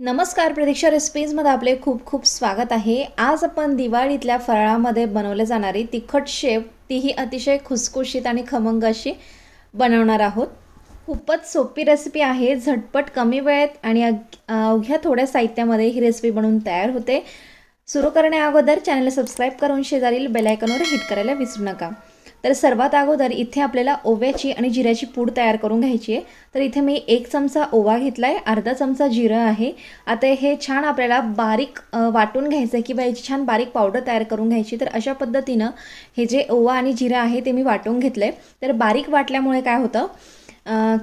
नमस्कार प्रतीक्षा रेसिपीजमध्ये आपले खूप खूप स्वागत आहे आज आपण दिवाळीतल्या फराळामध्ये बनवले जाणारी तिखट शेव तीही अतिशय खुसखुशीत आणि खमंग अशी बनवणार आहोत खूपच सोपी रेसिपी आहे झटपट कमी वेळेत आणि अवघ्या थोड्या साहित्यामध्ये ही रेसिपी बनवून तयार होते सुरू करण्याअगोदर चॅनलला सबस्क्राईब करून शेजारील बेलायकनवर हिट करायला विसरू नका तर सर्वात अगोदर इथे आपल्याला ओव्याची आणि जिऱ्याची पूड तयार करून घ्यायची आहे तर इथे मी एक चमचा ओवा घेतला आहे अर्धा चमचा जिरं आहे आता हे छान आपल्याला बारीक वाटून घ्यायचं आहे किंवा याची छान बारीक पावडर तयार करून घ्यायची तर अशा पद्धतीनं हे जे ओवा आणि जिरं आहे ते मी वाटून घेतलं आहे तर बारीक वाटल्यामुळे काय होतं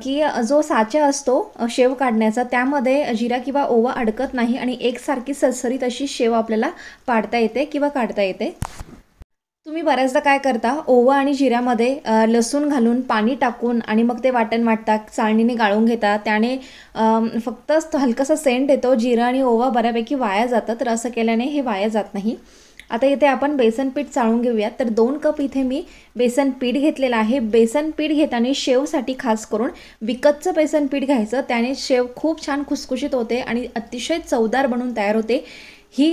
की जो साचा असतो शेव काढण्याचा त्यामध्ये जिरा किंवा ओवा अडकत नाही आणि एकसारखी सरसरीत अशी शेव आपल्याला पाडता येते किंवा काढता येते तुम्ही बऱ्याचदा काय करता ओवा आणि जिऱ्यामध्ये लसूण घालून पाणी टाकून आणि मग ते वाटण वाटता चाळणीने गाळून घेता त्याने फक्त हलकासा सेंट येतो जिरं आणि ओवा बऱ्यापैकी वाया जातं तर असं केल्याने हे वाया जात नाही आता इथे आपण बेसन पीठ चाळून घेऊयात तर दोन कप इथे मी बेसन पीठ घेतलेलं आहे बेसन पीठ घेताना शेवसाठी खास करून विकतचं बेसन पीठ घ्यायचं त्याने शेव खूप छान खुसखुशीत होते आणि अतिशय चवदार बनून तयार होते ही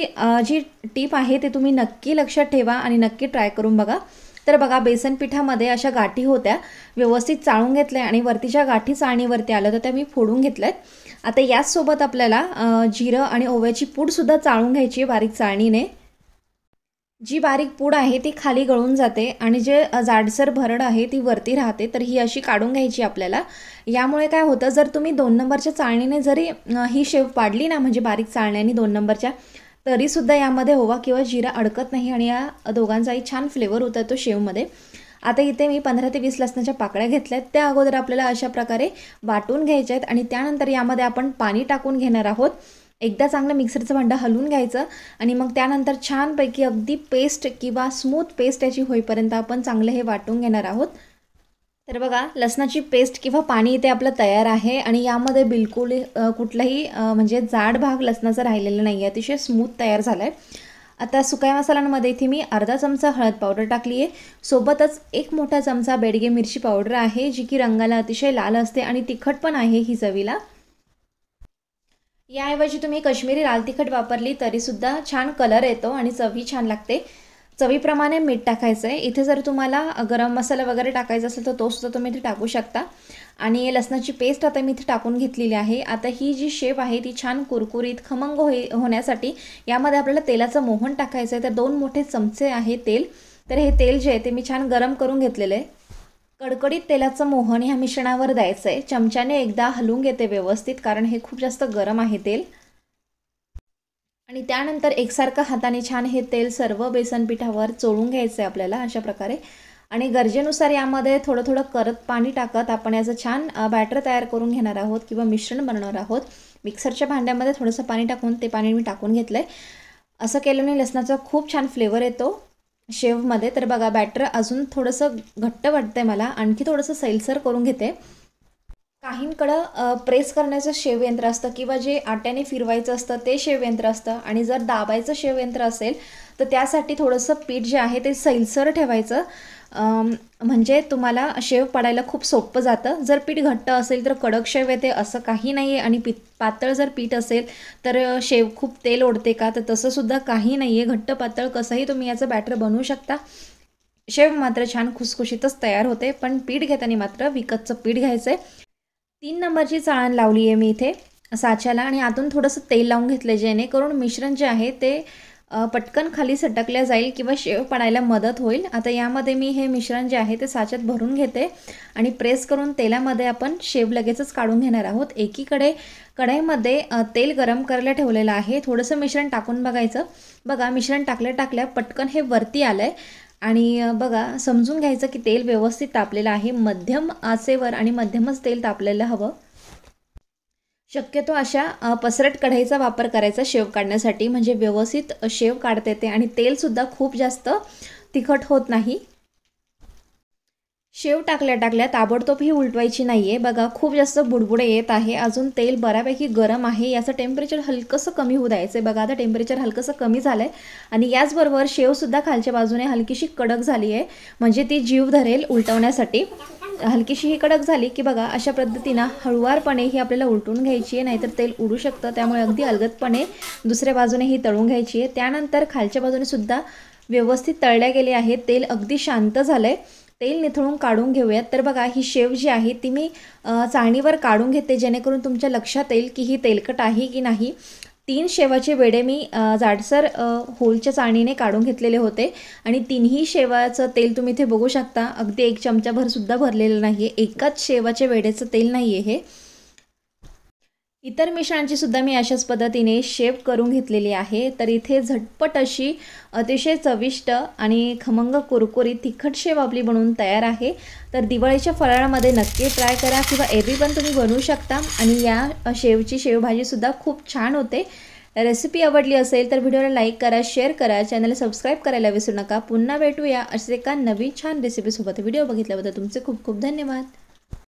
जी टीप आहे ते तुम्ही नक्की लक्षात ठेवा आणि नक्की ट्राय करून बघा तर बघा बेसन पिठामध्ये अशा गाठी होत्या व्यवस्थित चाळून घेतल्या आणि वरतीच्या गाठी चाळणीवरती आलं तर त्या मी फोडून घेतल्यात आता याचसोबत आपल्याला जिरं आणि ओव्याची पूडसुद्धा चाळून घ्यायची बारीक चाळणीने जी बारीक पूड आहे ती खाली गळून जाते आणि जे जाडसर भरड आहे ती वरती राहते तर ही अशी काढून घ्यायची आपल्याला यामुळे काय होतं जर तुम्ही दोन नंबरच्या चाळणीने जरी ही शेव पाडली ना म्हणजे बारीक चाळण्याने दोन नंबरच्या तरीसुद्धा यामध्ये ओवा किंवा जिरा अडकत नाही आणि या दोघांचाही छान फ्लेवर होता तो शेवमध्ये आता इथे मी पंधरा ते वीस लसणाच्या पाकळ्या घेतल्या आहेत त्या अगोदर आपल्याला अशा प्रकारे वाटून घ्यायच्या आहेत आणि त्यानंतर यामध्ये आपण पाणी टाकून घेणार आहोत एकदा चांगलं मिक्सरचं भांडं हलवून घ्यायचं आणि मग त्यानंतर छानपैकी अगदी पेस्ट किंवा स्मूथ पेस्ट याची होईपर्यंत आपण चांगलं हे वाटून घेणार आहोत तर बघा लसणाची पेस्ट किंवा पाणी इथे आपलं तयार आहे आणि यामध्ये बिलकुल कुठलाही म्हणजे जाड भाग लसणाचा राहिलेला नाही आहे अतिशय स्मूथ तयार झाला आहे आता सुक्या मसाल्यांमध्ये इथे मी अर्धा चमचा हळद पावडर टाकली आहे सोबतच एक मोठा चमचा बेडगे मिरची पावडर आहे जी की रंगाला अतिशय लाल असते आणि तिखट पण आहे ही चवीला याऐवजी तुम्ही कश्मीरी लाल तिखट वापरली तरीसुद्धा छान कलर येतो आणि चवही छान लागते चवीप्रमाणे मीठ टाकायचं आहे इथे जर तुम्हाला गरम मसाला वगैरे टाकायचा असेल तर तो सुद्धा तुम्ही इथे टाकू शकता आणि लसणाची पेस्ट आता मी इथे टाकून घेतलेली आहे आता ही जी शेप आहे ती छान कुरकुरीत खमंग होई होण्यासाठी यामध्ये आपल्याला तेलाचं मोहन टाकायचं आहे तर दोन मोठे चमचे आहे तेल तर हे तेल जे आहे ते मी छान गरम करून घेतलेलं आहे कडकडीत तेलाचं मोहन ह्या मिश्रणावर द्यायचं आहे चमच्याने एकदा हलवून घेते व्यवस्थित कारण हे खूप जास्त गरम आहे तेल आणि त्यानंतर एकसारखं हाताने छान हे तेल सर्व बेसन पिठावर चोळून घ्यायचं आहे आपल्याला अशा प्रकारे आणि गरजेनुसार यामध्ये थोडं थोडं करत पाणी टाकत आपण याचं छान बॅटर तयार करून घेणार आहोत किंवा मिश्रण बनवणार आहोत मिक्सरच्या भांड्यामध्ये थोडंसं पाणी टाकून ते पाणी मी टाकून घेतलं आहे असं केल्याने लसणाचा खूप छान फ्लेवर येतो शेवमध्ये तर बघा बॅटर अजून थोडंसं घट्ट वाटतं आहे मला आणखी थोडंसं सैलसर करून घेते काहींकडं प्रेस करण्याचं शेवयंत्र असतं किंवा जे आट्याने फिरवायचं असतं ते शेवयंत्र असतं आणि जर दाबायचं शेवयंत्र असेल तर त्यासाठी थोडंसं पीठ जे आहे ते सैलसर ठेवायचं म्हणजे तुम्हाला शेव पाडायला खूप सोपं जातं जर पीठ घट्ट असेल तर कडक शेव येते असं काही नाही आहे आणि पी पातळ जर पीठ असेल तर शेव खूप तेल ओढते का तर तसंसुद्धा काही नाही आहे घट्ट पातळ कसंही तुम्ही याचं बॅटर बनवू शकता शेव मात्र छान खुसखुशीतच तयार होते पण पीठ घेताना मात्र विकतचं पीठ घ्यायचं आहे तीन नंबरची चाळण लावली आहे मी इथे साच्याला आणि आतून थोडंसं तेल लावून घेतलं जेणेकरून मिश्रण जे आहे ते पटकन खाली सटकल्या जाईल किंवा शेव पडायला मदत होईल आता यामध्ये मी हे मिश्रण जे आहे ते साच्यात भरून घेते आणि प्रेस करून तेलामध्ये आपण शेव लगेचच काढून घेणार आहोत एकीकडे कढईमध्ये तेल गरम करायला ठेवलेलं आहे थोडंसं मिश्रण टाकून बघायचं बघा मिश्रण टाकल्या टाकल्या पटकन हे वरती आलं आणि बघा समजून घ्यायचं की तेल व्यवस्थित तापलेलं आहे मध्यम आचेवर आणि मध्यमच तेल तापलेलं हवं शक्यतो अशा पसरट कढईचा वापर करायचा शेव काढण्यासाठी म्हणजे व्यवस्थित शेव काढता येते आणि तेलसुद्धा खूप जास्त तिखट होत नाही शेव टाकल्या टाकल्या ताबडतोब ही उलटवायची नाही आहे बघा खूप जास्त बुडबुडे येत आहे अजून तेल बऱ्यापैकी गरम आहे याचं टेम्परेचर हलकंसं कमी होऊ द्यायचं आहे बघा आता टेम्परेचर हलकंसं कमी झालं आहे आणि याचबरोबर शेवसुद्धा खालच्या बाजूने हलकीशी कडक झाली आहे म्हणजे ती जीव धरेल उलटवण्यासाठी हलकीशी ही कडक झाली की बघा अशा पद्धतीनं हळुवारपणे ही आपल्याला उलटून घ्यायची आहे नाहीतर तेल उडू शकतं त्यामुळे अगदी अलगतपणे दुसऱ्या बाजूने ही तळून घ्यायची आहे त्यानंतर खालच्या बाजूने सुद्धा व्यवस्थित तळल्या गेले आहेत तेल अगदी शांत झालं आहे तेल निथळून काढून घेऊयात तर बघा ही शेव जी आहे ती मी चाळणीवर काढून घेते जेणेकरून तुमच्या लक्षात येईल की ही तेलकट आहे की नाही तीन शेवाचे वेडे मी जाडसर होलच्या चाळणीने काढून घेतलेले होते आणि तीनही शेवाचं तेल तुम्ही इथे बघू शकता अगदी एक चमचाभरसुद्धा भरलेलं नाही आहे एकाच शेवाच्या वेडेचं तेल नाही आहे हे इतर मिश्रणाची सुद्धा मी अशाच पद्धतीने शेप करून घेतलेली आहे तर इथे झटपट अशी अतिशय चविष्ट आणि खमंग कुरकुरी तिखट शेव आपली बनवून तयार आहे तर दिवाळीच्या फराळामध्ये नक्की ट्राय करा किंवा एबी पण तुम्ही बनवू शकता आणि या शेवची शेवभाजीसुद्धा खूप छान होते रेसिपी आवडली असेल तर व्हिडिओला लाईक करा शेअर करा चॅनल सबस्क्राईब करायला विसरू नका पुन्हा भेटूया असे एका नवीन छान रेसिपीसोबत व्हिडिओ बघितल्याबद्दल तुमचे खूप खूप धन्यवाद